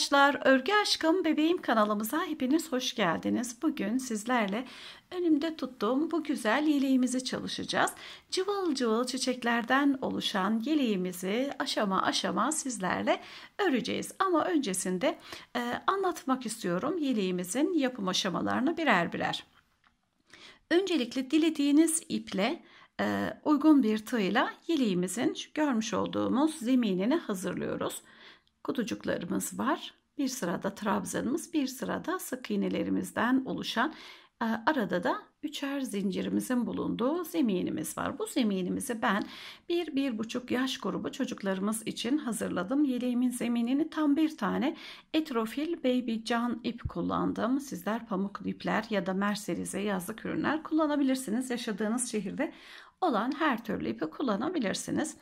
arkadaşlar, Örgü Aşkım Bebeğim kanalımıza hepiniz hoş geldiniz. Bugün sizlerle önümde tuttuğum bu güzel yeleğimizi çalışacağız. Cıvıl cıvıl çiçeklerden oluşan yeleğimizi aşama aşama sizlerle öreceğiz. Ama öncesinde e, anlatmak istiyorum yeleğimizin yapım aşamalarını birer birer. Öncelikle dilediğiniz iple e, uygun bir tığ ile yeleğimizin görmüş olduğumuz zeminini hazırlıyoruz kutucuklarımız var. Bir sırada trabzanımız, bir sırada sık iğnelerimizden oluşan e, arada da üçer zincirimizin bulunduğu zeminimiz var. Bu zeminimizi ben 1-1,5 yaş grubu çocuklarımız için hazırladım. Yeleğimin zeminini tam bir tane etrofil baby can ip kullandım. Sizler pamuk ipler ya da merserize yazlık ürünler kullanabilirsiniz. Yaşadığınız şehirde olan her türlü ipi kullanabilirsiniz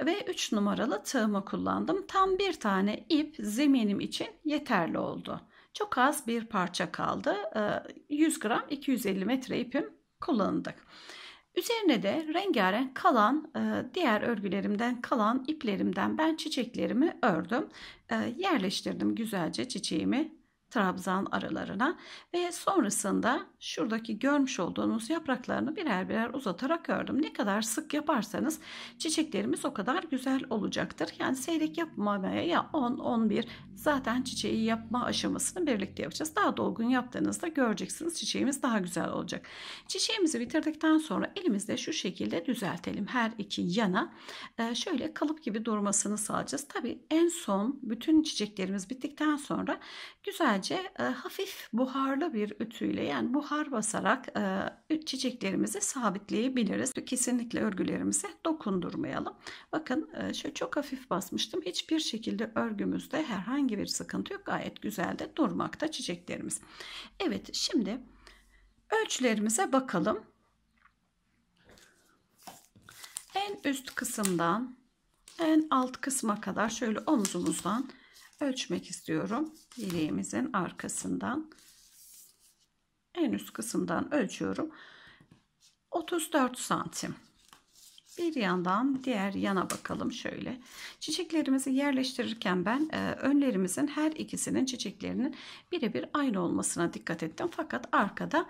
ve 3 numaralı tığımı kullandım. Tam bir tane ip zeminim için yeterli oldu. Çok az bir parça kaldı. 100 ee, gram 250 metre ipim kullandık. Üzerine de rengarenk kalan e, diğer örgülerimden kalan iplerimden ben çiçeklerimi ördüm. E, yerleştirdim güzelce çiçeğimi trabzan aralarına ve sonrasında şuradaki görmüş olduğunuz yapraklarını birer birer uzatarak ördüm. Ne kadar sık yaparsanız çiçeklerimiz o kadar güzel olacaktır. Yani seyrek yapmamaya ya 10, 11 Zaten çiçeği yapma aşamasını birlikte yapacağız. Daha dolgun yaptığınızda göreceksiniz çiçeğimiz daha güzel olacak. Çiçeğimizi bitirdikten sonra elimizle şu şekilde düzeltelim. Her iki yana e, şöyle kalıp gibi durmasını sağlayacağız. Tabi en son bütün çiçeklerimiz bittikten sonra güzelce e, hafif buharlı bir ütüyle yani buhar basarak e, çiçeklerimizi sabitleyebiliriz. Kesinlikle örgülerimize dokundurmayalım. Bakın şöyle çok hafif basmıştım. Hiçbir şekilde örgümüzde herhangi herhangi bir sıkıntı yok. Gayet güzel de durmakta çiçeklerimiz. Evet şimdi ölçülerimize bakalım. En üst kısımdan en alt kısma kadar şöyle omuzumuzdan ölçmek istiyorum. Dileğimizin arkasından en üst kısımdan ölçüyorum. 34 santim. Bir yandan diğer yana bakalım şöyle. Çiçeklerimizi yerleştirirken ben e, önlerimizin her ikisinin çiçeklerinin birebir aynı olmasına dikkat ettim. Fakat arkada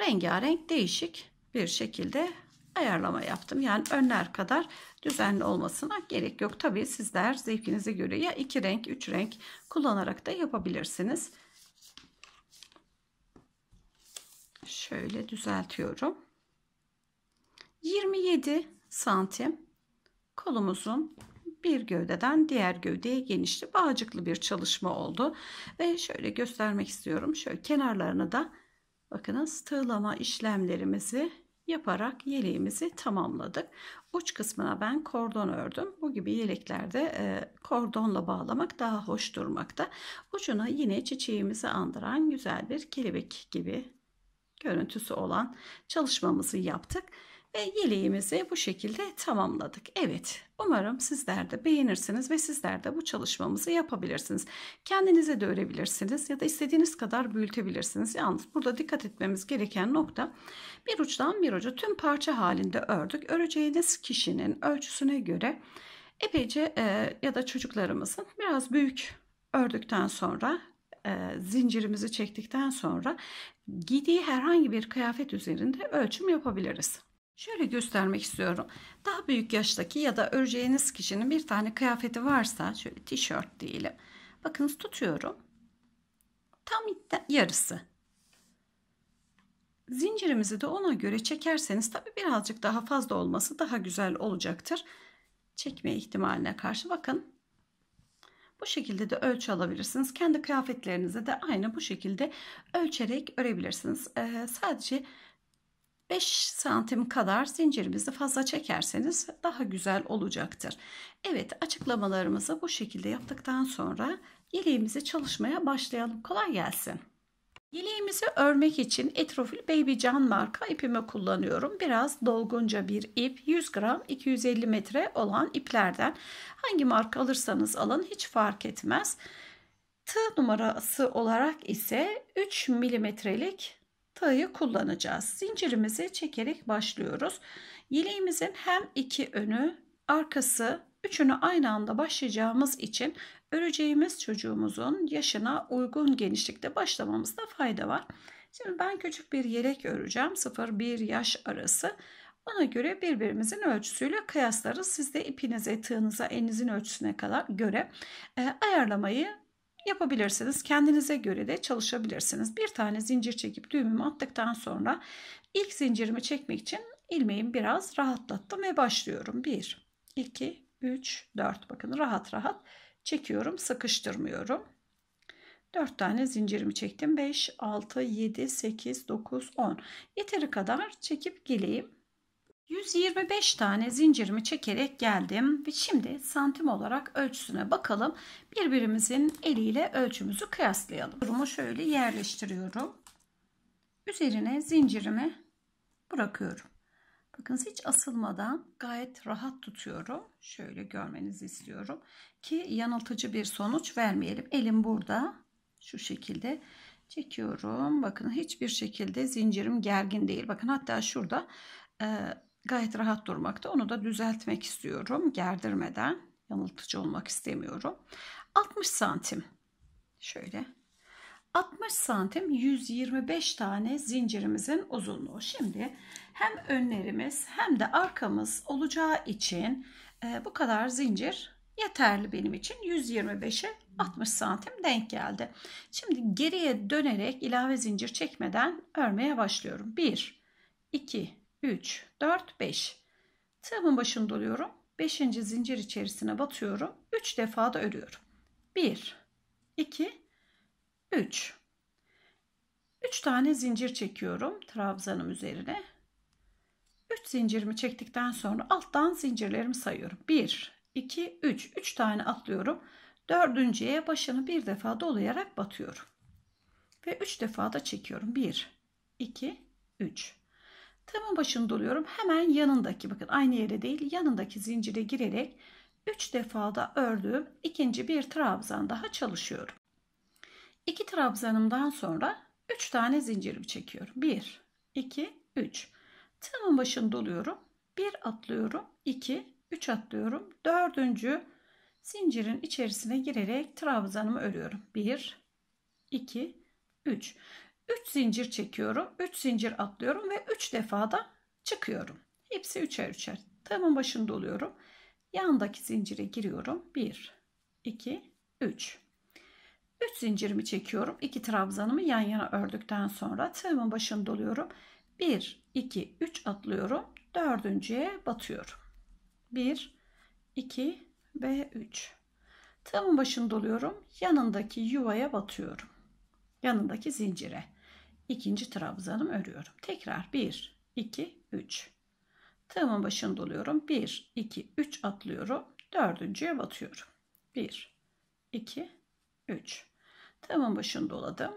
rengarenk değişik bir şekilde ayarlama yaptım. Yani önler kadar düzenli olmasına gerek yok. Tabii sizler zevkinize göre ya iki renk, üç renk kullanarak da yapabilirsiniz. Şöyle düzeltiyorum. 27 santim kolumuzun bir gövdeden diğer gövdeye genişli bağcıklı bir çalışma oldu. Ve şöyle göstermek istiyorum. Şöyle kenarlarını da bakınız tığlama işlemlerimizi yaparak yeleğimizi tamamladık. Uç kısmına ben kordon ördüm. Bu gibi yeleklerde e, kordonla bağlamak daha hoş durmakta. Ucuna yine çiçeğimizi andıran güzel bir kelebek gibi görüntüsü olan çalışmamızı yaptık. Ve yeleğimizi bu şekilde tamamladık. Evet umarım sizler de beğenirsiniz ve sizler de bu çalışmamızı yapabilirsiniz. Kendinize de örebilirsiniz ya da istediğiniz kadar büyütebilirsiniz. Yalnız burada dikkat etmemiz gereken nokta bir uçtan bir uca tüm parça halinde ördük. Öreceğiniz kişinin ölçüsüne göre epeyce e, ya da çocuklarımızın biraz büyük ördükten sonra e, zincirimizi çektikten sonra giydiği herhangi bir kıyafet üzerinde ölçüm yapabiliriz. Şöyle göstermek istiyorum. Daha büyük yaştaki ya da öreceğiniz kişinin bir tane kıyafeti varsa şöyle tişört diyelim. Bakınız tutuyorum. Tam yarısı. Zincirimizi de ona göre çekerseniz tabi birazcık daha fazla olması daha güzel olacaktır. Çekme ihtimaline karşı bakın. Bu şekilde de ölçü alabilirsiniz. Kendi kıyafetlerinize de aynı bu şekilde ölçerek örebilirsiniz. Ee, sadece 5 santim kadar zincirimizi fazla çekerseniz daha güzel olacaktır. Evet açıklamalarımızı bu şekilde yaptıktan sonra yeleğimizi çalışmaya başlayalım. Kolay gelsin. Yeleğimizi örmek için Etrofil Baby Can marka ipimi kullanıyorum. Biraz dolgunca bir ip. 100 gram 250 metre olan iplerden. Hangi marka alırsanız alın hiç fark etmez. Tığ numarası olarak ise 3 milimetrelik tığı kullanacağız. Zincirimizi çekerek başlıyoruz. Yeleğimizin hem iki önü, arkası, üçünü aynı anda başlayacağımız için öreceğimiz çocuğumuzun yaşına uygun genişlikte başlamamızda fayda var. Şimdi ben küçük bir yelek öreceğim. 0-1 yaş arası. Ona göre birbirimizin ölçüsüyle kıyaslarız. Siz de ipinize, tığınıza, elinizin ölçüsüne kadar göre e, ayarlamayı yapabilirsiniz. Kendinize göre de çalışabilirsiniz. Bir tane zincir çekip düğümümü attıktan sonra ilk zincirimi çekmek için ilmeğimi biraz rahatlattım ve başlıyorum. 1, 2, 3, 4 bakın rahat rahat çekiyorum sıkıştırmıyorum. 4 tane zincirimi çektim. 5, 6, 7, 8, 9, 10. Yeteri kadar çekip geleyim. 125 tane zincirimi çekerek geldim. Ve şimdi santim olarak ölçüsüne bakalım. Birbirimizin eliyle ölçümüzü kıyaslayalım. Durumu şöyle yerleştiriyorum. Üzerine zincirimi bırakıyorum. Bakın hiç asılmadan gayet rahat tutuyorum. Şöyle görmenizi istiyorum ki yanıltıcı bir sonuç vermeyelim. Elim burada şu şekilde çekiyorum. Bakın hiçbir şekilde zincirim gergin değil. Bakın hatta şurada e, gayet rahat durmakta. Onu da düzeltmek istiyorum. Gerdirmeden yanıltıcı olmak istemiyorum. 60 santim şöyle 60 santim 125 tane zincirimizin uzunluğu. Şimdi hem önlerimiz hem de arkamız olacağı için e, bu kadar zincir yeterli benim için. 125'e 60 santim denk geldi. Şimdi geriye dönerek ilave zincir çekmeden örmeye başlıyorum. 1, 2, 3, 4, 5. Tığımın başını doluyorum. 5. zincir içerisine batıyorum. 3 defa da örüyorum. 1, 2, 3. 3 tane zincir çekiyorum trabzanım üzerine. 3 zincirimi çektikten sonra alttan zincirlerimi sayıyorum. 1, 2, 3. 3 tane atlıyorum. Dördüncüye başını bir defa dolayarak batıyorum. Ve 3 defa da çekiyorum. 1, 2, 3. Tığımın başını doluyorum. Hemen yanındaki bakın aynı yere değil yanındaki zincire girerek 3 da ördüğüm ikinci bir trabzan daha çalışıyorum. 2 trabzanımdan sonra 3 tane zincirimi çekiyorum. 1, 2, 3. Tığımın başını doluyorum. 1 atlıyorum. 2, 3 atlıyorum. 4. zincirin içerisine girerek trabzanımı örüyorum. 1, 2, 3. 3 zincir çekiyorum. 3 zincir atlıyorum ve 3 defa da çıkıyorum. Hepsi üçer üçer. Tığımın başında oluyorum. Yandaki zincire giriyorum. 1, 2, 3. 3 zincirimi çekiyorum. 2 trabzanımı yan yana ördükten sonra tığımın başında oluyorum. 1, 2, 3 atlıyorum. Dördüncüye batıyorum. 1, 2 ve 3. Tığımın başında oluyorum. Yanındaki yuvaya batıyorum yanındaki zincire ikinci trabzanımı örüyorum. Tekrar 1, 2, 3. Tığımın başını doluyorum. 1, 2, 3 atlıyorum. Dördüncüye batıyorum. 1, 2, 3. Tığımın başını doladım.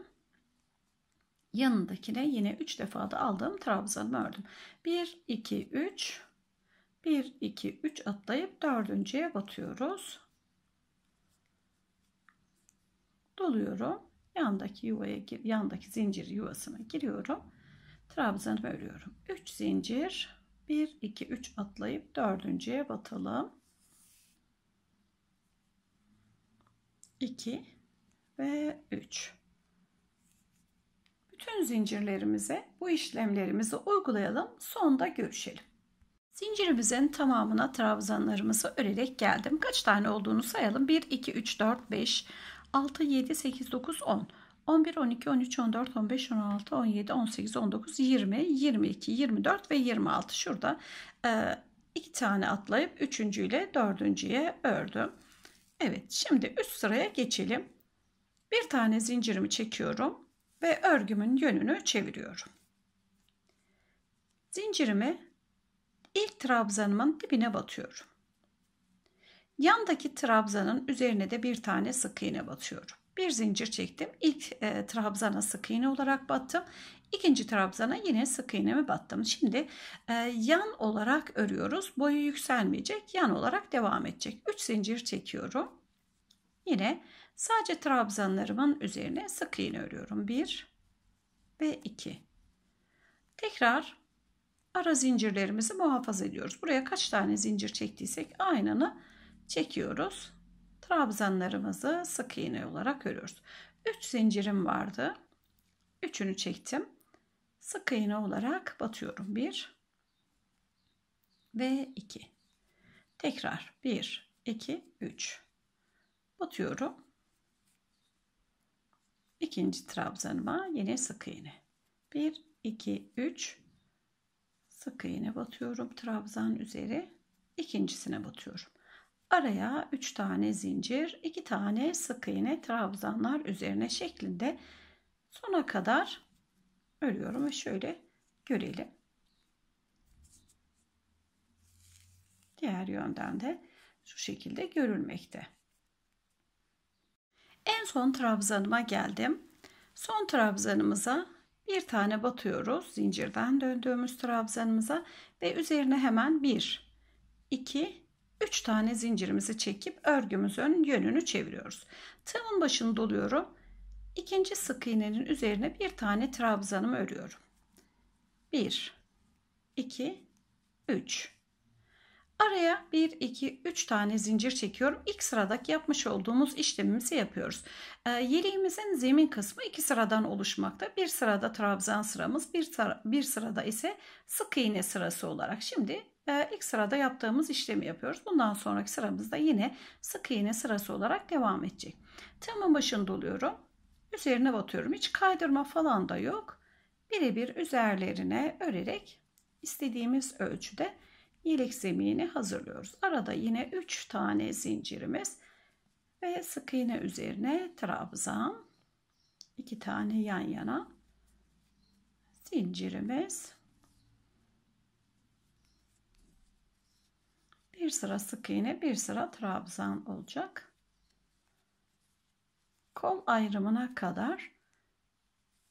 Yanındakine yine 3 defa da aldığım trabzanımı ördüm. 1, 2, 3. 1, 2, 3 atlayıp dördüncüye batıyoruz. Doluyorum Yandaki yuvaya gir, yandaki zincir yuvasına giriyorum. Trabzanımı örüyorum. 3 zincir 1 2 3 atlayıp dördüncüye batalım. 2 ve 3. Bütün zincirlerimize bu işlemlerimizi uygulayalım. Sonda görüşelim. Zincirimizin tamamına trabzanlarımızı örerek geldim. Kaç tane olduğunu sayalım. 1, 2, 3, 4, 5, 6, 7, 8, 9, 10. 11, 12, 13, 14, 15, 16, 17, 18, 19, 20, 22, 24 ve 26. Şurada e, iki tane atlayıp üçüncüyle dördüncüye ördüm. Evet şimdi üst sıraya geçelim. Bir tane zincirimi çekiyorum ve örgümün yönünü çeviriyorum. Zincirimi ilk trabzanımın dibine batıyorum. Yandaki trabzanın üzerine de bir tane sık iğne batıyorum. Bir zincir çektim. İlk e, trabzana sık iğne olarak battım. İkinci trabzana yine sık iğnemi battım. Şimdi e, yan olarak örüyoruz. Boyu yükselmeyecek. Yan olarak devam edecek. 3 zincir çekiyorum. Yine sadece trabzanlarımın üzerine sık iğne örüyorum. 1 ve 2. Tekrar ara zincirlerimizi muhafaza ediyoruz. Buraya kaç tane zincir çektiysek aynanı çekiyoruz. Trabzanlarımızı sık iğne olarak örüyoruz. 3 zincirim vardı. Üçünü çektim. Sık iğne olarak batıyorum. 1 ve 2. Tekrar 1, 2, 3. Batıyorum. İkinci trabzanıma yine sık iğne. 1, 2, 3. Sık iğne batıyorum. Trabzan üzeri ikincisine batıyorum. Araya 3 tane zincir, 2 tane sık iğne trabzanlar üzerine şeklinde sona kadar örüyorum ve şöyle görelim. Diğer yönden de şu şekilde görülmekte. En son trabzanıma geldim. Son trabzanımıza bir tane batıyoruz. Zincirden döndüğümüz trabzanımıza ve üzerine hemen 1 2 3 tane zincirimizi çekip örgümüzün yönünü çeviriyoruz. Tığımın başını doluyorum. İkinci sık iğnenin üzerine bir tane trabzanımı örüyorum. 1 2 3 Araya 1 2 3 tane zincir çekiyorum. İlk sıradaki yapmış olduğumuz işlemimizi yapıyoruz. E, yeleğimizin zemin kısmı iki sıradan oluşmakta. Bir sırada trabzan sıramız, bir, sıra, bir sırada ise sık iğne sırası olarak. Şimdi ee, ilk sırada yaptığımız işlemi yapıyoruz. Bundan sonraki sıramızda yine sık iğne sırası olarak devam edecek. Tığımın başını doluyorum. Üzerine batıyorum. Hiç kaydırma falan da yok. Birebir üzerlerine örerek istediğimiz ölçüde yelek zemini hazırlıyoruz. Arada yine 3 tane zincirimiz ve sık iğne üzerine trabzan 2 tane yan yana zincirimiz bir sıra sık iğne bir sıra trabzan olacak kol ayrımına kadar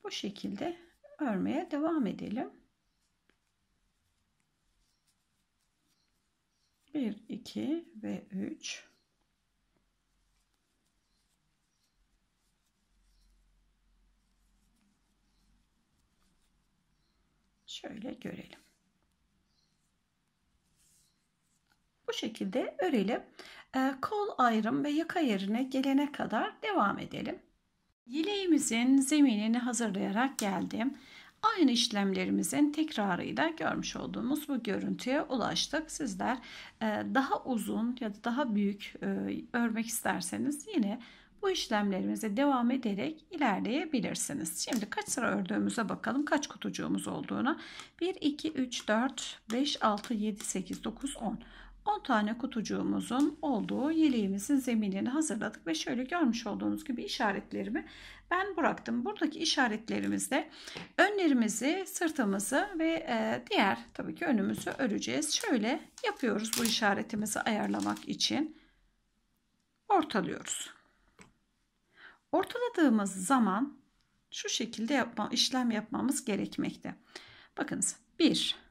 bu şekilde örmeye devam edelim 1 2 ve 3 şöyle görelim Bu şekilde örelim. Ee, kol ayrım ve yaka yerine gelene kadar devam edelim. Yeleğimizin zeminini hazırlayarak geldim. Aynı işlemlerimizin da görmüş olduğumuz bu görüntüye ulaştık. Sizler e, daha uzun ya da daha büyük e, örmek isterseniz yine bu işlemlerimize devam ederek ilerleyebilirsiniz. Şimdi kaç sıra ördüğümüze bakalım. Kaç kutucuğumuz olduğuna. 1, 2, 3, 4, 5, 6, 7, 8, 9, 10. 10 tane kutucuğumuzun olduğu yeleğimizin zeminini hazırladık ve şöyle görmüş olduğunuz gibi işaretlerimi ben bıraktım. Buradaki işaretlerimizde önlerimizi, sırtımızı ve e, diğer tabii ki önümüzü öreceğiz. Şöyle yapıyoruz bu işaretimizi ayarlamak için. Ortalıyoruz. Ortaladığımız zaman şu şekilde yapma, işlem yapmamız gerekmekte. Bakınız 1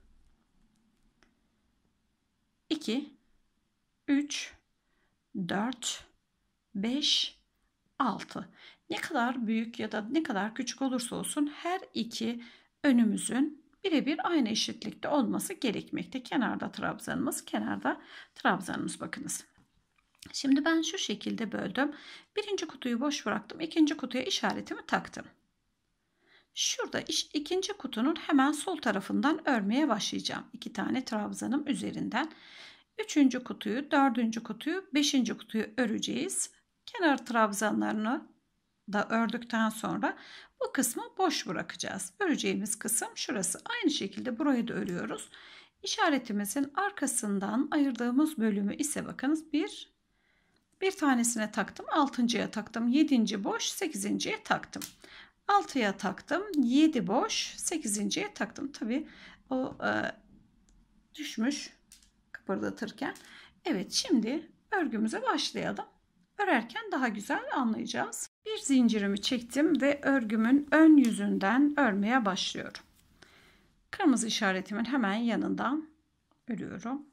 2, 3, 4, 5, 6. Ne kadar büyük ya da ne kadar küçük olursa olsun her iki önümüzün birebir aynı eşitlikte olması gerekmekte. Kenarda trabzanımız, kenarda trabzanımız bakınız. Şimdi ben şu şekilde böldüm. Birinci kutuyu boş bıraktım. ikinci kutuya işaretimi taktım. Şurada iş, ikinci kutunun hemen sol tarafından örmeye başlayacağım. İki tane trabzanım üzerinden. Üçüncü kutuyu, dördüncü kutuyu, beşinci kutuyu öreceğiz. Kenar trabzanlarını da ördükten sonra bu kısmı boş bırakacağız. Öreceğimiz kısım şurası. Aynı şekilde burayı da örüyoruz. İşaretimizin arkasından ayırdığımız bölümü ise bakınız bir bir tanesine taktım, altıncıya taktım, yedinci boş, sekizinciye taktım. 6'ya taktım. 7 boş. 8.ye taktım. Tabi o e, düşmüş kıpırdatırken. Evet şimdi örgümüze başlayalım. Örerken daha güzel anlayacağız. Bir zincirimi çektim ve örgümün ön yüzünden örmeye başlıyorum. Kırmızı işaretimin hemen yanından örüyorum.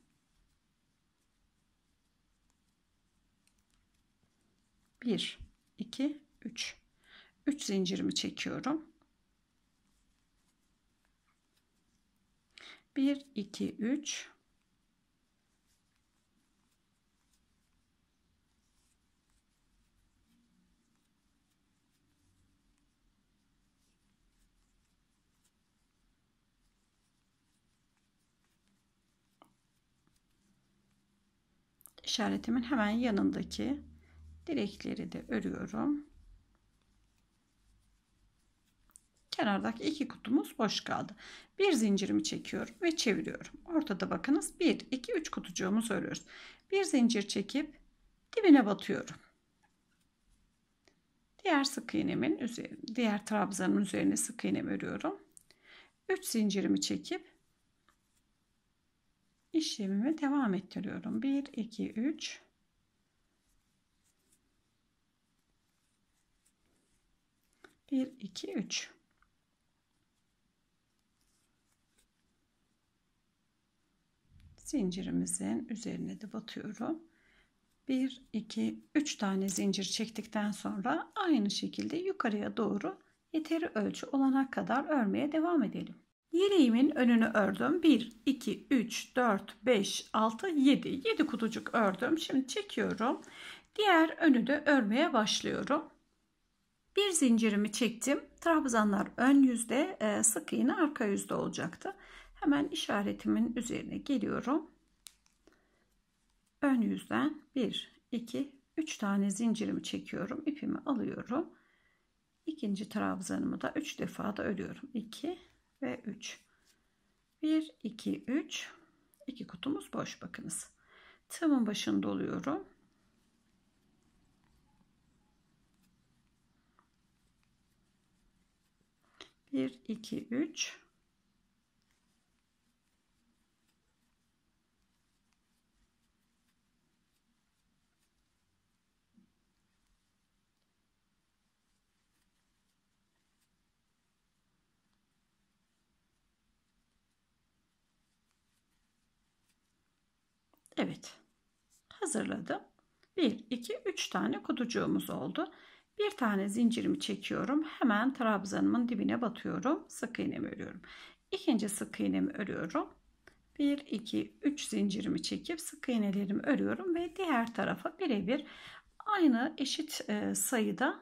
Bir, iki, üç. 3 zincirimi çekiyorum. 1 2 3 işaretimin hemen yanındaki direkleri de örüyorum. Kenardaki iki kutumuz boş kaldı. Bir zincirimi çekiyorum ve çeviriyorum. Ortada bakınız 1, 2, 3 kutucuğumuz örüyoruz. Bir zincir çekip dibine batıyorum. Diğer sık iğnemin üzeri, diğer trabzanın üzerine sık iğnem örüyorum. 3 zincirimi çekip işlemimi devam ettiriyorum. 1 2 3 1 2 3 zincirimizin üzerine de batıyorum. 1, 2, 3 tane zincir çektikten sonra aynı şekilde yukarıya doğru yeteri ölçü olana kadar örmeye devam edelim. Yeleğimin önünü ördüm. 1, 2, 3, 4, 5, 6, 7. 7 kutucuk ördüm. Şimdi çekiyorum. Diğer önü de örmeye başlıyorum. Bir zincirimi çektim. Trabzanlar ön yüzde, e, sık iğne arka yüzde olacaktı. Hemen işaretimin üzerine geliyorum. Ön yüzden 1, 2, 3 tane zincirimi çekiyorum. ipimi alıyorum. İkinci trabzanımı da 3 defa da örüyorum. 2 ve 3. 1, 2, 3. 2 kutumuz boş bakınız. Tığımın başını doluyorum. Bir, iki, üç. Evet. Hazırladım. 1, 2, 3 tane kutucuğumuz oldu. Bir tane zincirimi çekiyorum. Hemen trabzanımın dibine batıyorum. Sık iğnemi örüyorum. İkinci sık iğnemi örüyorum. 1, 2, 3 zincirimi çekip sık iğnelerimi örüyorum ve diğer tarafa birebir aynı eşit e, sayıda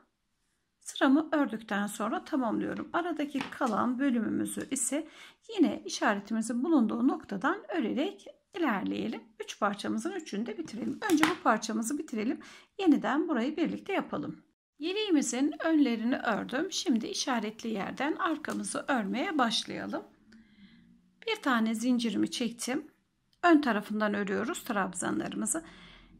sıramı ördükten sonra tamamlıyorum. Aradaki kalan bölümümüzü ise yine işaretimizin bulunduğu noktadan örerek ilerleyelim. 3 Üç parçamızın üçünü de bitirelim. Önce bu parçamızı bitirelim. Yeniden burayı birlikte yapalım. Yeleğimizin önlerini ördüm. Şimdi işaretli yerden arkamızı örmeye başlayalım. Bir tane zincirimi çektim. Ön tarafından örüyoruz trabzanlarımızı.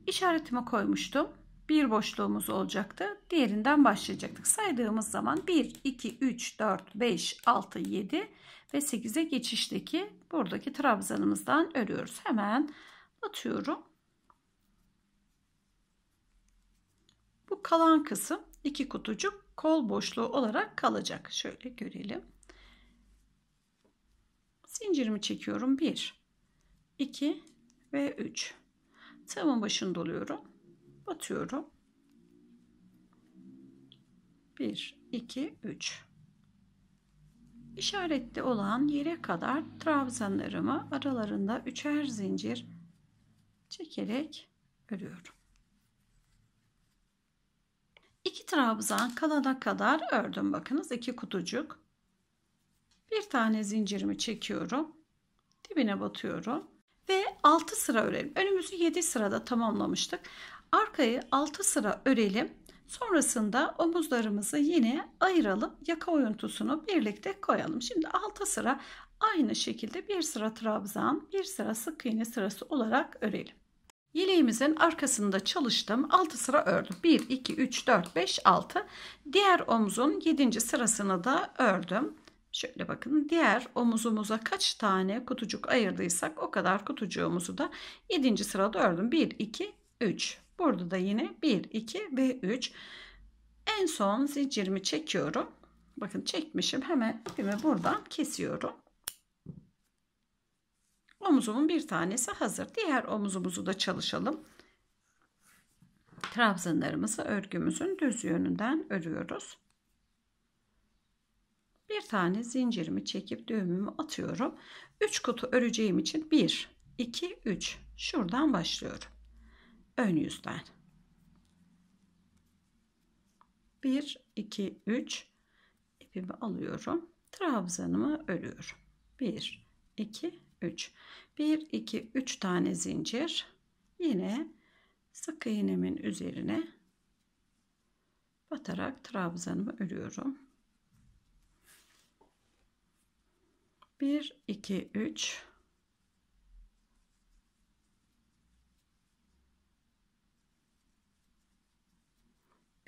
İşaretimi koymuştum bir boşluğumuz olacaktı. Diğerinden başlayacaktık. Saydığımız zaman 1, 2, 3, 4, 5, 6, 7 ve 8'e geçişteki buradaki trabzanımızdan örüyoruz. Hemen atıyorum. Bu kalan kısım iki kutucuk kol boşluğu olarak kalacak. Şöyle görelim. Zincirimi çekiyorum. 1, 2 ve 3. Tığımın başını doluyorum batıyorum. 1 2 3 İşaretli olan yere kadar trabzanlarımı aralarında üçer zincir çekerek örüyorum. İki trabzan kalana kadar ördüm. Bakınız iki kutucuk. Bir tane zincirimi çekiyorum. Dibine batıyorum ve 6 sıra örelim. Önümüzü 7 sırada tamamlamıştık. Arkayı 6 sıra örelim. Sonrasında omuzlarımızı yine ayıralım. Yaka oyuntusunu birlikte koyalım. Şimdi 6 sıra aynı şekilde bir sıra trabzan, bir sıra sık iğne sırası olarak örelim. Yeleğimizin arkasında çalıştım. 6 sıra ördüm. 1, 2, 3, 4, 5, 6. Diğer omuzun 7. sırasını da ördüm. Şöyle bakın diğer omuzumuza kaç tane kutucuk ayırdıysak o kadar kutucuğumuzu da 7. sırada ördüm. 1, 2, 3. Burada da yine 1, 2 ve 3. En son zincirimi çekiyorum. Bakın çekmişim. Hemen ipimi buradan kesiyorum. Omuzumun bir tanesi hazır. Diğer omuzumuzu da çalışalım. Trabzanlarımızı örgümüzün düz yönünden örüyoruz. Bir tane zincirimi çekip düğümümü atıyorum. 3 kutu öreceğim için 1, 2, 3 şuradan başlıyorum ön yüzden. 1 2 3 ipimi alıyorum. Trabzanımı örüyorum. 1 2 3 1 2 3 tane zincir. Yine sık iğnemin üzerine batarak trabzanımı örüyorum. 1 2 3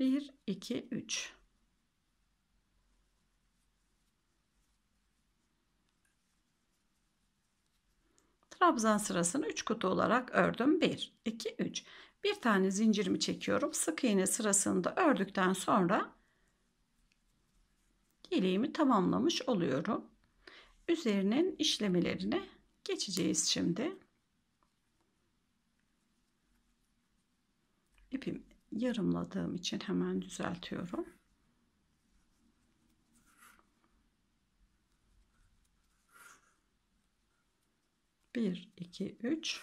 1, 2, 3. Trabzan sırasını 3 kutu olarak ördüm. 1, 2, 3. Bir tane zincirimi çekiyorum. Sık iğne sırasını da ördükten sonra yeleğimi tamamlamış oluyorum. Üzerinin işlemelerine geçeceğiz şimdi. İpimi yarımladığım için hemen düzeltiyorum. Bir, iki, üç.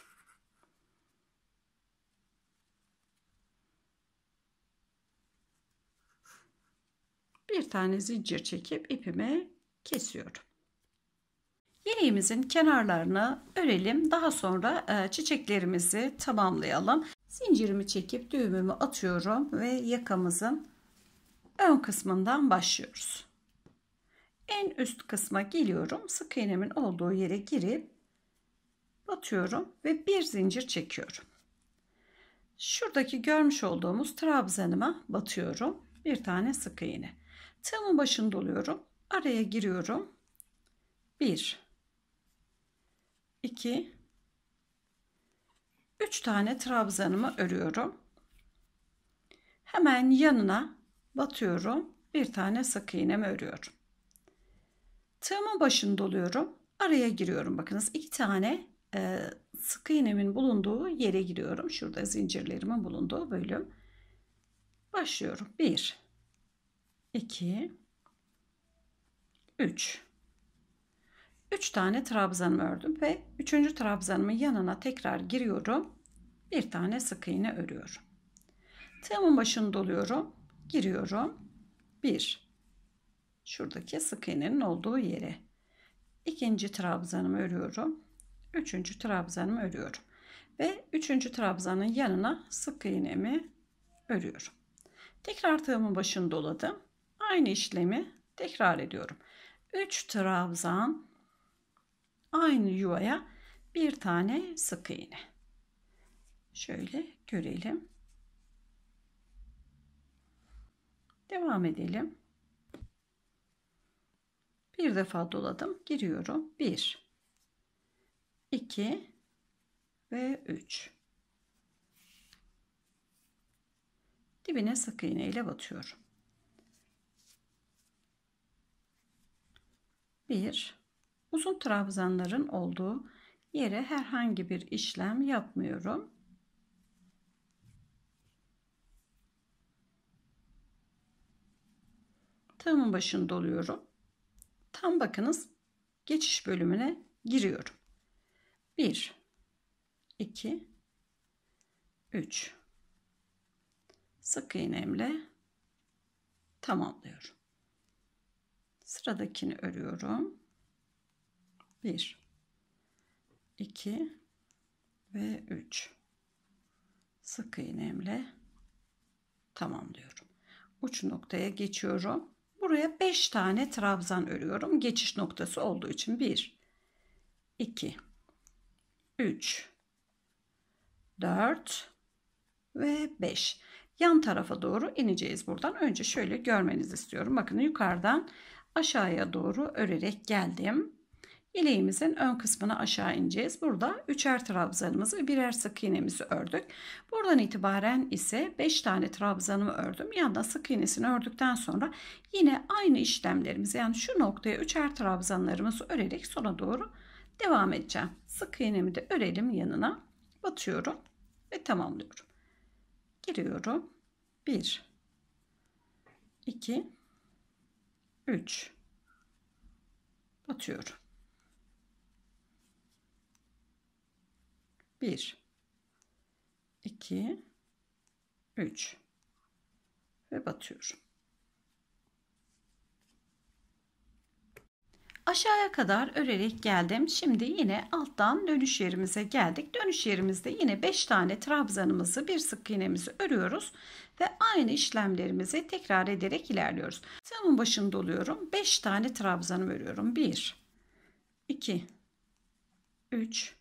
Bir tane zincir çekip ipimi kesiyorum. Yeleğimizin kenarlarını örelim. Daha sonra e, çiçeklerimizi tamamlayalım. Zincirimi çekip düğümümü atıyorum ve yakamızın ön kısmından başlıyoruz. En üst kısma geliyorum. Sık iğnemin olduğu yere girip batıyorum ve bir zincir çekiyorum. Şuradaki görmüş olduğumuz trabzanıma batıyorum. Bir tane sık iğne. Tığımın başını doluyorum. Araya giriyorum. 1 2 3 tane trabzanımı örüyorum. Hemen yanına batıyorum. Bir tane sık iğnemi örüyorum. Tığımın başını doluyorum. Araya giriyorum. Bakınız iki tane e, sık iğnemin bulunduğu yere giriyorum. Şurada zincirlerimin bulunduğu bölüm. Başlıyorum. 1 2 3 3 tane trabzanımı ördüm ve 3. trabzanımın yanına tekrar giriyorum. Bir tane sık iğne örüyorum. Tığımın başını doluyorum. Giriyorum. 1. Şuradaki sık iğnenin olduğu yere. İkinci trabzanımı örüyorum. Üçüncü trabzanımı örüyorum. Ve üçüncü trabzanın yanına sık iğnemi örüyorum. Tekrar tığımın başını doladım. Aynı işlemi tekrar ediyorum. 3 trabzan aynı yuvaya bir tane sık iğne. Şöyle görelim. Devam edelim. Bir defa doladım. Giriyorum. 1 2 ve 3 Dibine sık iğne ile batıyorum. 1 Uzun trabzanların olduğu yere herhangi bir işlem yapmıyorum. Tığımın başını doluyorum. Tam bakınız geçiş bölümüne giriyorum. 1 2 3 Sık iğnemle tamamlıyorum. Sıradakini örüyorum. 1 2 ve 3 sık iğnemle tamamlıyorum. Uç noktaya geçiyorum. Buraya 5 tane trabzan örüyorum. Geçiş noktası olduğu için 1 2 3 4 ve 5 yan tarafa doğru ineceğiz buradan. Önce şöyle görmenizi istiyorum. Bakın yukarıdan aşağıya doğru örerek geldim. İleğimizin ön kısmını aşağı ineceğiz. Burada üçer trabzanımızı ve birer sık iğnemizi ördük. Buradan itibaren ise 5 tane trabzanımı ördüm. Yanına sık iğnesini ördükten sonra yine aynı işlemlerimiz, yani şu noktaya üçer trabzanlarımızı örerek sona doğru devam edeceğim. Sık iğnemi de örelim yanına. Batıyorum ve tamamlıyorum. Giriyorum. 1 2 3 batıyorum. 1 2 3 ve batıyorum. Aşağıya kadar örerek geldim. Şimdi yine alttan dönüş yerimize geldik. Dönüş yerimizde yine 5 tane trabzanımızı bir sık iğnemizi örüyoruz ve aynı işlemlerimizi tekrar ederek ilerliyoruz. Tığımın başını doluyorum. 5 tane trabzanım örüyorum. 1 2 3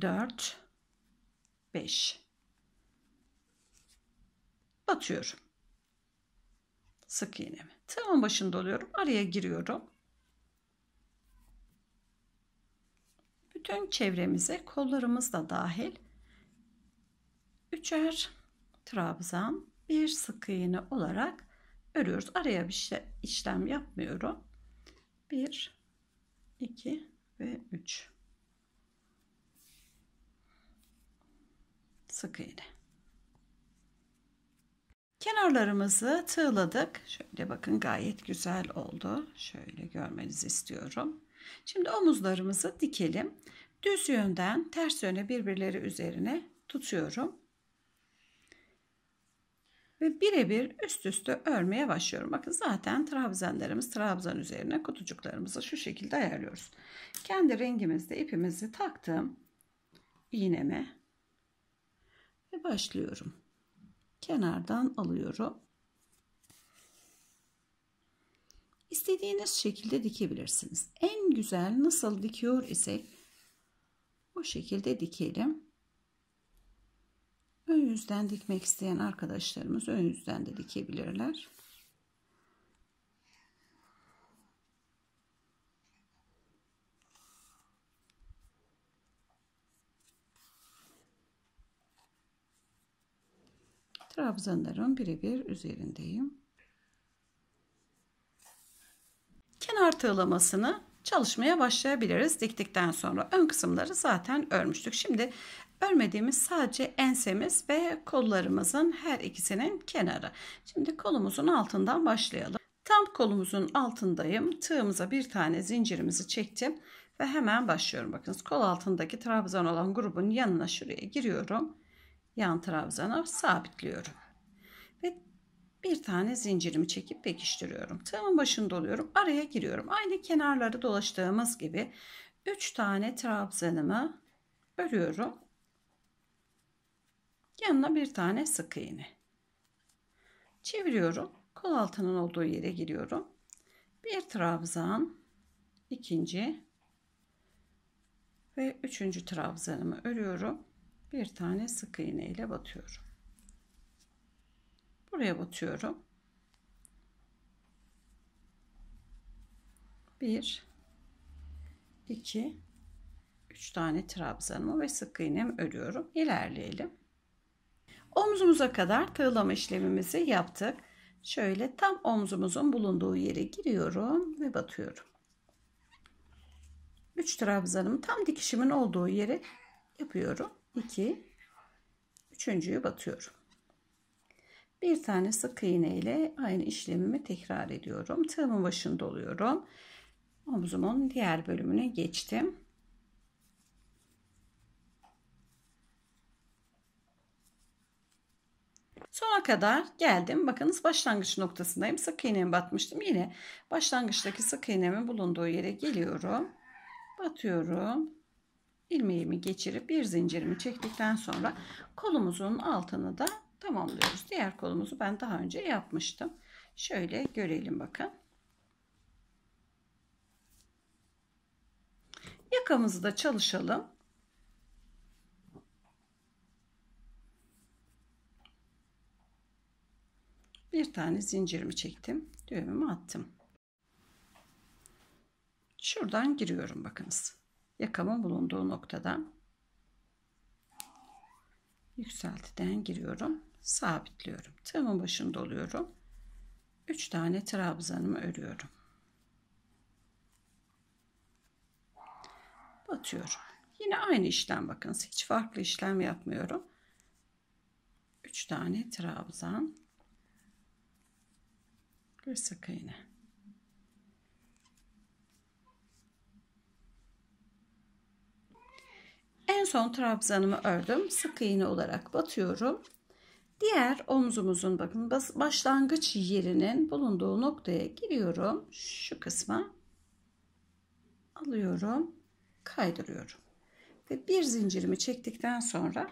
4 5 batıyorum sık iğnemi tığımın başında oluyorum araya giriyorum bütün çevremize kollarımız da dahil üçer trabzan bir sık iğne olarak örüyoruz araya bir şey, işlem yapmıyorum 1 2 ve 3 sık iğne. Kenarlarımızı tığladık. Şöyle bakın gayet güzel oldu. Şöyle görmenizi istiyorum. Şimdi omuzlarımızı dikelim. Düz yönden ters yöne birbirleri üzerine tutuyorum. Ve birebir üst üste örmeye başlıyorum. Bakın zaten trabzanlarımız trabzan üzerine kutucuklarımızı şu şekilde ayarlıyoruz. Kendi rengimizde ipimizi taktım. iğneme ve başlıyorum. Kenardan alıyorum. İstediğiniz şekilde dikebilirsiniz. En güzel nasıl dikiyor isek bu şekilde dikelim. Ön yüzden dikmek isteyen arkadaşlarımız ön yüzden de dikebilirler. trabzanların birebir üzerindeyim. Kenar tığlamasını çalışmaya başlayabiliriz diktikten sonra. Ön kısımları zaten örmüştük. Şimdi örmediğimiz sadece ensemiz ve kollarımızın her ikisinin kenarı. Şimdi kolumuzun altından başlayalım. Tam kolumuzun altındayım. Tığımıza bir tane zincirimizi çektim ve hemen başlıyorum. Bakınız kol altındaki trabzan olan grubun yanına şuraya giriyorum yan trabzana sabitliyorum. Ve bir tane zincirimi çekip pekiştiriyorum. Tığımın başını doluyorum. Araya giriyorum. Aynı kenarları dolaştığımız gibi 3 tane trabzanımı örüyorum. Yanına bir tane sık iğne. Çeviriyorum. Kol altının olduğu yere giriyorum. Bir trabzan, ikinci ve üçüncü trabzanımı örüyorum bir tane sık iğne ile batıyorum. Buraya batıyorum. 1 2 3 tane trabzanımı ve sık iğnemi örüyorum. İlerleyelim. Omzumuza kadar tığlama işlemimizi yaptık. Şöyle tam omzumuzun bulunduğu yere giriyorum ve batıyorum. 3 trabzanımı tam dikişimin olduğu yere yapıyorum. 2 üçüncüyü batıyorum. Bir tane sık iğne ile aynı işlemimi tekrar ediyorum. Tığımın başında oluyorum. Omzumun diğer bölümüne geçtim. Sona kadar geldim. Bakınız başlangıç noktasındayım. Sık iğnemi batmıştım. Yine başlangıçtaki sık iğnemin bulunduğu yere geliyorum. Batıyorum ilmeğimi geçirip bir zincirimi çektikten sonra kolumuzun altını da tamamlıyoruz. Diğer kolumuzu ben daha önce yapmıştım. Şöyle görelim bakın. Yakamızı da çalışalım. Bir tane zincirimi çektim. Düğümümü attım. Şuradan giriyorum bakınız yakamın bulunduğu noktadan yükseltiden giriyorum. Sabitliyorum. Tığımın başında oluyorum. 3 tane trabzanımı örüyorum. Batıyorum. Yine aynı işlem bakın. Hiç farklı işlem yapmıyorum. 3 tane trabzan ve sık iğne. En son trabzanımı ördüm. Sık iğne olarak batıyorum. Diğer omzumuzun bakın başlangıç yerinin bulunduğu noktaya giriyorum. Şu kısma alıyorum, kaydırıyorum. Ve bir zincirimi çektikten sonra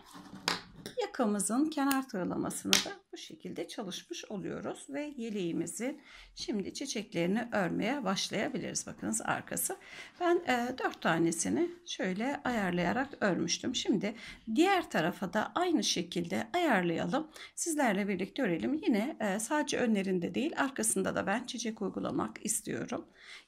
yakamızın kenar tığlamasını da bu şekilde çalışmış oluyoruz ve yeleğimizin şimdi çiçeklerini örmeye başlayabiliriz. Bakınız arkası. Ben e, 4 tanesini şöyle ayarlayarak örmüştüm. Şimdi diğer tarafa da aynı şekilde ayarlayalım. Sizlerle birlikte örelim. Yine e, sadece önlerinde değil arkasında da ben çiçek uygulamak istiyorum.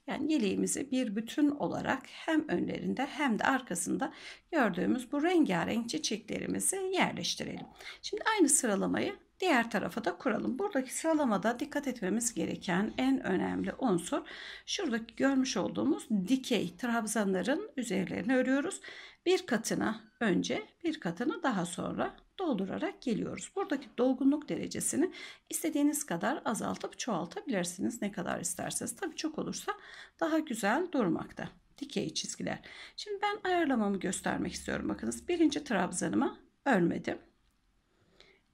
Yani yeleğimizi bir bütün olarak hem önlerinde hem de arkasında gördüğümüz bu rengarenk çiçeklerimizi yerleştirelim. Şimdi aynı sıralamayı diğer tarafa da kuralım. Buradaki sıralamada dikkat etmemiz gereken en önemli unsur şuradaki görmüş olduğumuz dikey trabzanların üzerlerini örüyoruz. Bir katına önce bir katını daha sonra doldurarak geliyoruz. Buradaki dolgunluk derecesini istediğiniz kadar azaltıp çoğaltabilirsiniz. Ne kadar isterseniz. Tabii çok olursa daha güzel durmakta. Dikey çizgiler. Şimdi ben ayarlamamı göstermek istiyorum. Bakınız birinci trabzanımı örmedim.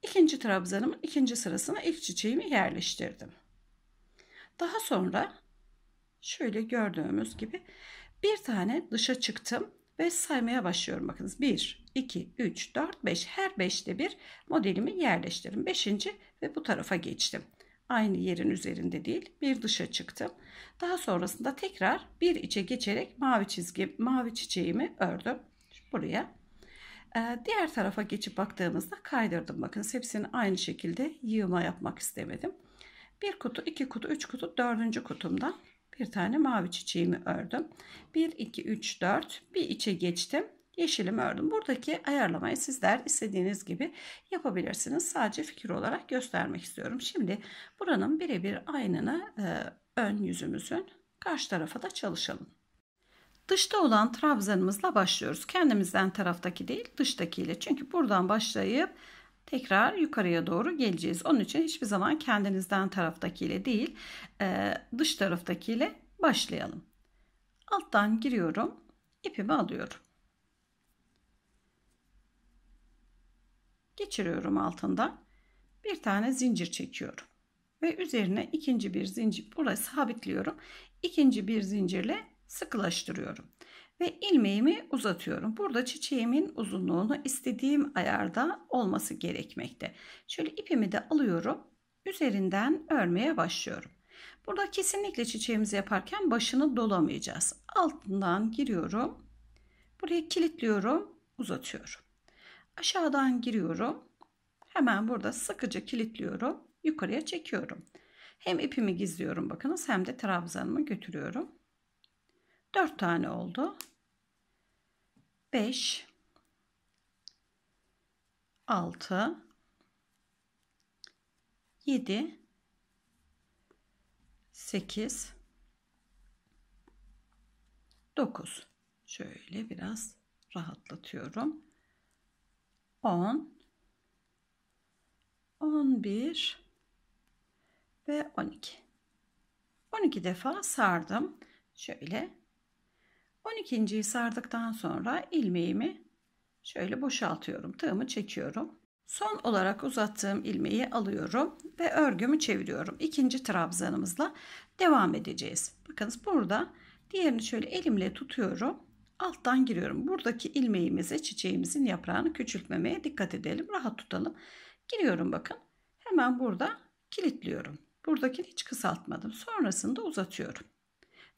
İkinci trabzanımın ikinci sırasına ilk çiçeğimi yerleştirdim. Daha sonra şöyle gördüğümüz gibi bir tane dışa çıktım ve saymaya başlıyorum. Bakınız 1, 2, 3, 4, 5 her 5'te bir modelimi yerleştirdim. 5. ve bu tarafa geçtim. Aynı yerin üzerinde değil bir dışa çıktım. Daha sonrasında tekrar bir içe geçerek mavi çizgi mavi çiçeğimi ördüm. Buraya ee, diğer tarafa geçip baktığımızda kaydırdım. Bakın hepsini aynı şekilde yığma yapmak istemedim. Bir kutu, iki kutu, üç kutu, dördüncü kutumda bir tane mavi çiçeğimi ördüm. Bir, iki, üç, dört. bir içe geçtim. Yeşilimi ördüm. Buradaki ayarlamayı sizler istediğiniz gibi yapabilirsiniz. Sadece fikir olarak göstermek istiyorum. Şimdi buranın birebir aynını e, ön yüzümüzün karşı tarafa da çalışalım. Dışta olan trabzanımızla başlıyoruz. Kendimizden taraftaki değil dıştakiyle. Çünkü buradan başlayıp tekrar yukarıya doğru geleceğiz. Onun için hiçbir zaman kendinizden taraftakiyle değil e, dış taraftakiyle başlayalım. Alttan giriyorum. ipimi alıyorum. Geçiriyorum altından. Bir tane zincir çekiyorum. Ve üzerine ikinci bir zincir. Buraya sabitliyorum. İkinci bir zincirle sıkılaştırıyorum. Ve ilmeğimi uzatıyorum. Burada çiçeğimin uzunluğunu istediğim ayarda olması gerekmekte. Şöyle ipimi de alıyorum. Üzerinden örmeye başlıyorum. Burada kesinlikle çiçeğimizi yaparken başını dolamayacağız. Altından giriyorum. Buraya kilitliyorum. Uzatıyorum. Aşağıdan giriyorum. Hemen burada sıkıca kilitliyorum. Yukarıya çekiyorum. Hem ipimi gizliyorum bakınız hem de trabzanımı götürüyorum. 4 tane oldu. 5 6 7 8 9 şöyle biraz rahatlatıyorum 10 11 ve 12 12 defa sardım şöyle 12.yi sardıktan sonra ilmeğimi şöyle boşaltıyorum. Tığımı çekiyorum. Son olarak uzattığım ilmeği alıyorum ve örgümü çeviriyorum. İkinci trabzanımızla devam edeceğiz. Bakınız burada diğerini şöyle elimle tutuyorum. Alttan giriyorum. Buradaki ilmeğimize çiçeğimizin yaprağını küçültmemeye dikkat edelim. Rahat tutalım. Giriyorum bakın. Hemen burada kilitliyorum. Buradakini hiç kısaltmadım. Sonrasında uzatıyorum.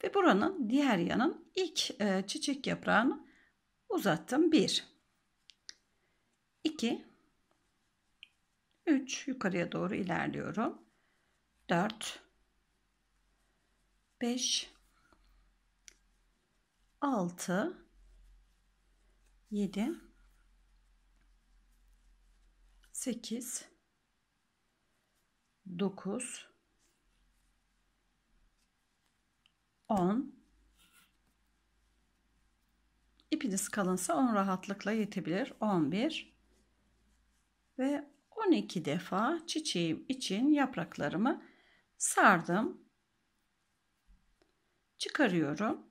Ve buranın diğer yanın ilk e, çiçek yaprağını uzattım. 1 2 3 yukarıya doğru ilerliyorum. 4 5 6 7 8 9 10 ipiniz kalınsa 10 rahatlıkla yetebilir. 11 ve 12 defa çiçeğim için yapraklarımı sardım. Çıkarıyorum.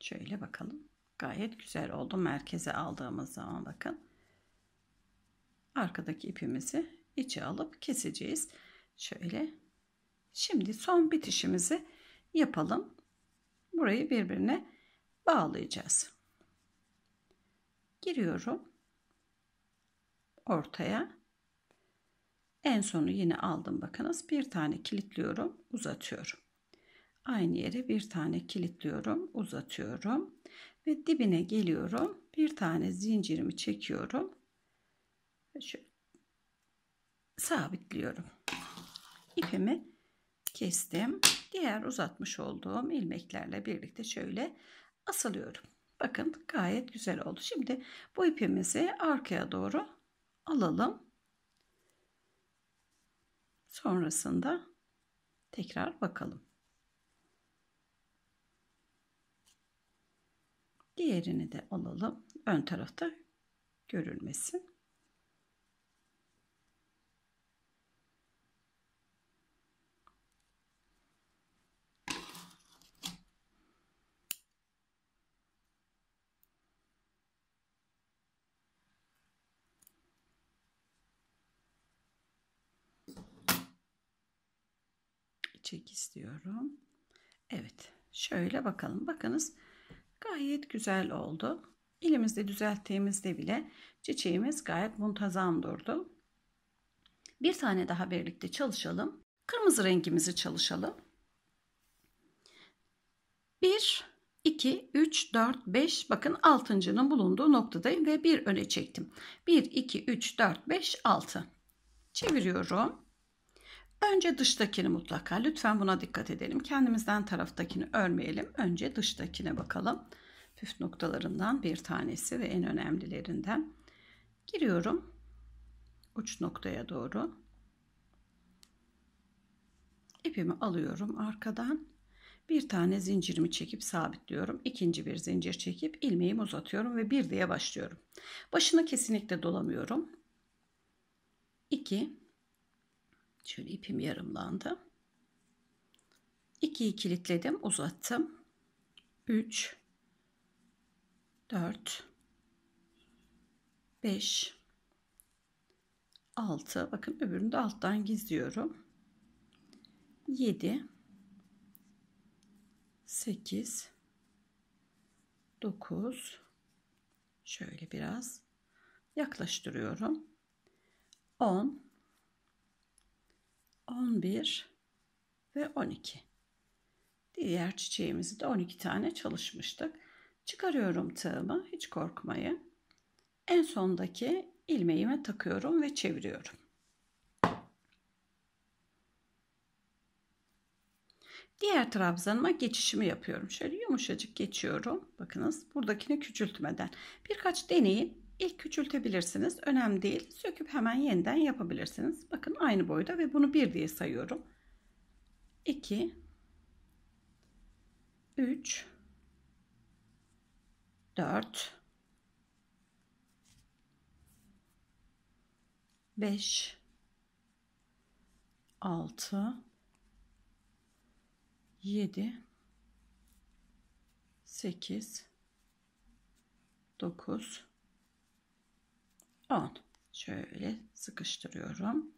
Şöyle bakalım. Gayet güzel oldu. Merkeze aldığımız zaman bakın. Arkadaki ipimizi içe alıp keseceğiz. Şöyle Şimdi son bitişimizi yapalım. Burayı birbirine bağlayacağız. Giriyorum. Ortaya. En sonu yine aldım bakınız. Bir tane kilitliyorum, uzatıyorum. Aynı yere bir tane kilitliyorum, uzatıyorum ve dibine geliyorum. Bir tane zincirimi çekiyorum. Şöyle sabitliyorum. İpimi kestim. Diğer uzatmış olduğum ilmeklerle birlikte şöyle asılıyorum. Bakın gayet güzel oldu. Şimdi bu ipimizi arkaya doğru alalım. Sonrasında tekrar bakalım. Diğerini de alalım. Ön tarafta görülmesin. çek istiyorum. Evet şöyle bakalım. Bakınız gayet güzel oldu. Elimizde düzelttiğimizde bile çiçeğimiz gayet muntazam durdu. Bir tane daha birlikte çalışalım. Kırmızı rengimizi çalışalım. 1, 2, 3, 4, 5 bakın altıncının bulunduğu noktadayım ve bir öne çektim. 1, 2, 3, 4, 5, 6. Çeviriyorum. Önce dıştakini mutlaka. Lütfen buna dikkat edelim. Kendimizden taraftakini örmeyelim. Önce dıştakine bakalım. Püf noktalarından bir tanesi ve en önemlilerinden. Giriyorum. Uç noktaya doğru. İpimi alıyorum arkadan. Bir tane zincirimi çekip sabitliyorum. İkinci bir zincir çekip ilmeğimi uzatıyorum ve bir diye başlıyorum. Başını kesinlikle dolamıyorum. 2 Şöyle ipim yarımlandı. 2'yi kilitledim, uzattım. 3 4 5 6 bakın öbürünü de alttan gizliyorum. 7 8 9 şöyle biraz yaklaştırıyorum. 10 11 ve 12. Diğer çiçeğimizi de 12 tane çalışmıştık. Çıkarıyorum tığımı hiç korkmayın. En sondaki ilmeğime takıyorum ve çeviriyorum. Diğer trabzanıma geçişimi yapıyorum. Şöyle yumuşacık geçiyorum. Bakınız buradakini küçültmeden. Birkaç deneyin. İlk küçültebilirsiniz. Önemli değil. Söküp hemen yeniden yapabilirsiniz. Bakın aynı boyda ve bunu 1 diye sayıyorum. 2 3 4 5 6 7 8 9 10. Şöyle sıkıştırıyorum.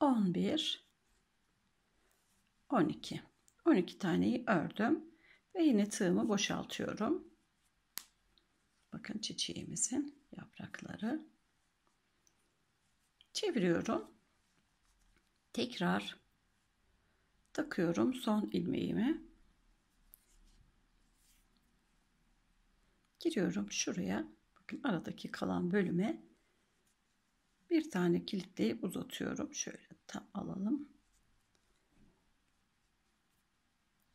11 12. 12 taneyi ördüm ve yine tığımı boşaltıyorum. Bakın çiçeğimizin yaprakları. Çeviriyorum. Tekrar takıyorum son ilmeğimi. Giriyorum şuraya. Bakın aradaki kalan bölüme bir tane kilitleyip uzatıyorum. Şöyle tam alalım.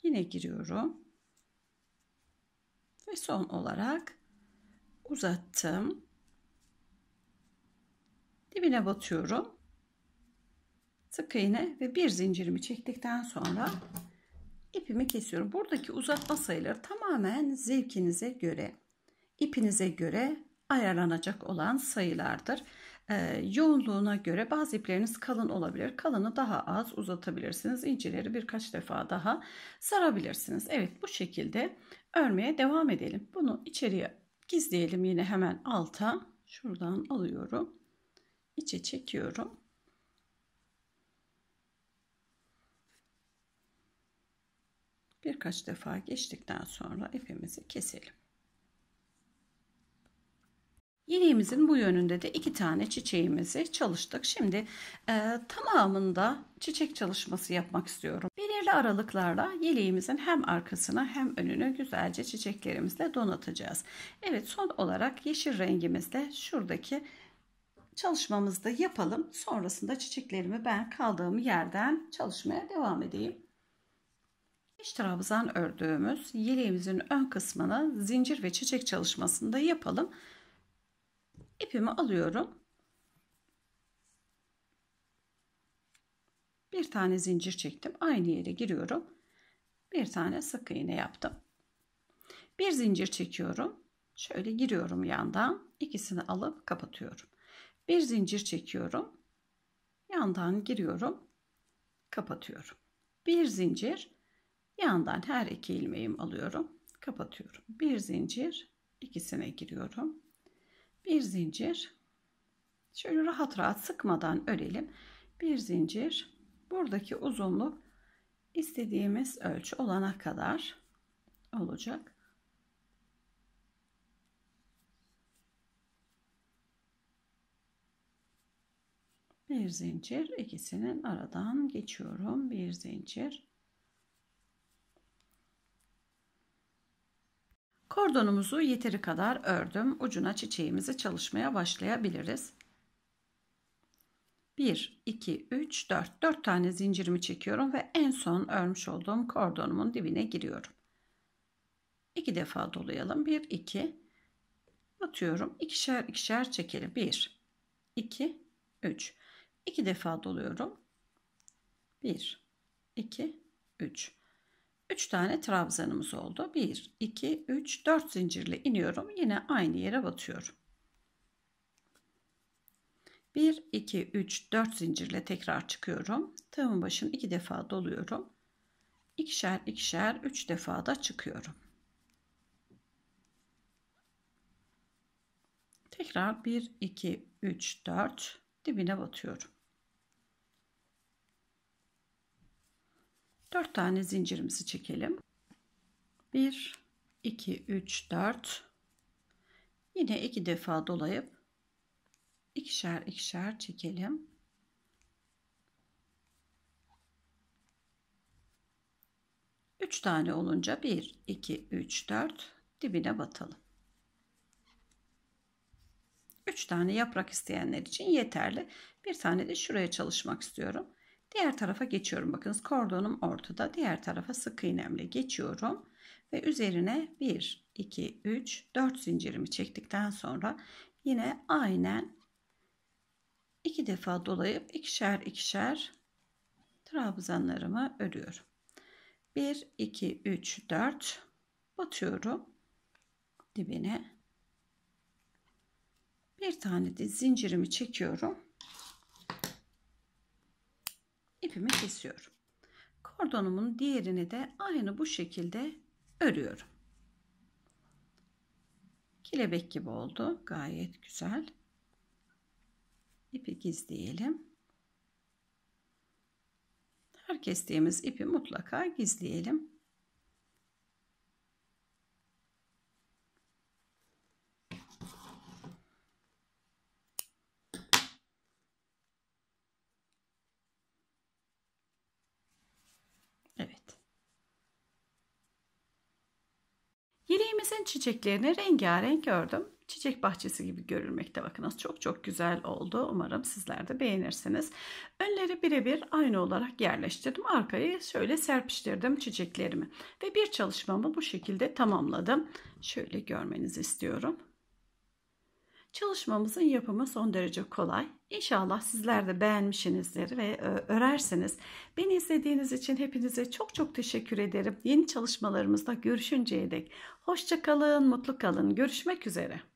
Yine giriyorum. Ve son olarak uzattım. Dibine batıyorum. Sık iğne ve bir zincirimi çektikten sonra ipimi kesiyorum. Buradaki uzatma sayıları tamamen zevkinize göre, ipinize göre ayarlanacak olan sayılardır. E, yoğunluğuna göre bazı ipleriniz kalın olabilir. Kalını daha az uzatabilirsiniz. İncileri birkaç defa daha sarabilirsiniz. Evet bu şekilde örmeye devam edelim. Bunu içeriye gizleyelim yine hemen alta. Şuradan alıyorum. İçe çekiyorum. Birkaç defa geçtikten sonra ipimizi keselim. Yeleğimizin bu yönünde de iki tane çiçeğimizi çalıştık. Şimdi e, tamamında çiçek çalışması yapmak istiyorum. Belirli aralıklarla yeleğimizin hem arkasını hem önünü güzelce çiçeklerimizle donatacağız. Evet son olarak yeşil rengimizle şuradaki çalışmamızı da yapalım. Sonrasında çiçeklerimi ben kaldığım yerden çalışmaya devam edeyim. İç trabzan ördüğümüz yeleğimizin ön kısmını zincir ve çiçek çalışmasında yapalım ipimi alıyorum. Bir tane zincir çektim. Aynı yere giriyorum. Bir tane sık iğne yaptım. Bir zincir çekiyorum. Şöyle giriyorum yandan. İkisini alıp kapatıyorum. Bir zincir çekiyorum. Yandan giriyorum. Kapatıyorum. Bir zincir. Yandan her iki ilmeğimi alıyorum. Kapatıyorum. Bir zincir. ikisine giriyorum bir zincir şöyle rahat rahat sıkmadan örelim bir zincir buradaki uzunluk istediğimiz ölçü olana kadar olacak bir zincir ikisinin aradan geçiyorum bir zincir Kordonumuzu yeteri kadar ördüm. Ucuna çiçeğimizi çalışmaya başlayabiliriz. 1, 2, 3, 4. 4 tane zincirimi çekiyorum ve en son örmüş olduğum kordonumun dibine giriyorum. 2 defa dolayalım. 1, 2. Atıyorum. İkişer ikişer çekelim. 1, 2, 3. 2 defa doluyorum. 1, 2, 3. 3 tane trabzanımız oldu. 1, 2, 3, 4 zincirle iniyorum. Yine aynı yere batıyorum. 1, 2, 3, 4 zincirle tekrar çıkıyorum. Tığımın başını 2 defa doluyorum. İkişer ikişer 3 defa da çıkıyorum. Tekrar 1, 2, 3, 4 dibine batıyorum. 4 tane zincirimizi çekelim. 1 2 3 4 Yine iki defa dolayıp ikişer ikişer çekelim. Üç tane olunca bir, iki, üç, dört dibine batalım. Üç tane yaprak isteyenler için yeterli. Bir tane de şuraya çalışmak istiyorum. Diğer tarafa geçiyorum. Bakınız kordonum ortada. Diğer tarafa sık iğnemle geçiyorum. Ve üzerine 1, 2, 3, 4 zincirimi çektikten sonra yine aynen iki defa dolayıp ikişer ikişer trabzanlarımı örüyorum. 1, 2, 3, 4 batıyorum dibine. Bir tane de zincirimi çekiyorum ipimi kesiyorum. Kordonumun diğerini de aynı bu şekilde örüyorum. Kelebek gibi oldu. Gayet güzel. İpi gizleyelim. Her kestiğimiz ipi mutlaka gizleyelim. Rosen çiçeklerini rengarenk gördüm. Çiçek bahçesi gibi görülmekte bakınız. Çok çok güzel oldu. Umarım sizler de beğenirsiniz. Önleri birebir aynı olarak yerleştirdim. Arkayı şöyle serpiştirdim çiçeklerimi. Ve bir çalışmamı bu şekilde tamamladım. Şöyle görmenizi istiyorum. Çalışmamızın yapımı son derece kolay. İnşallah sizler de beğenmişsinizdir ve e, örersiniz. Beni izlediğiniz için hepinize çok çok teşekkür ederim. Yeni çalışmalarımızda görüşünceye dek. Hoşçakalın, mutlu kalın. Görüşmek üzere.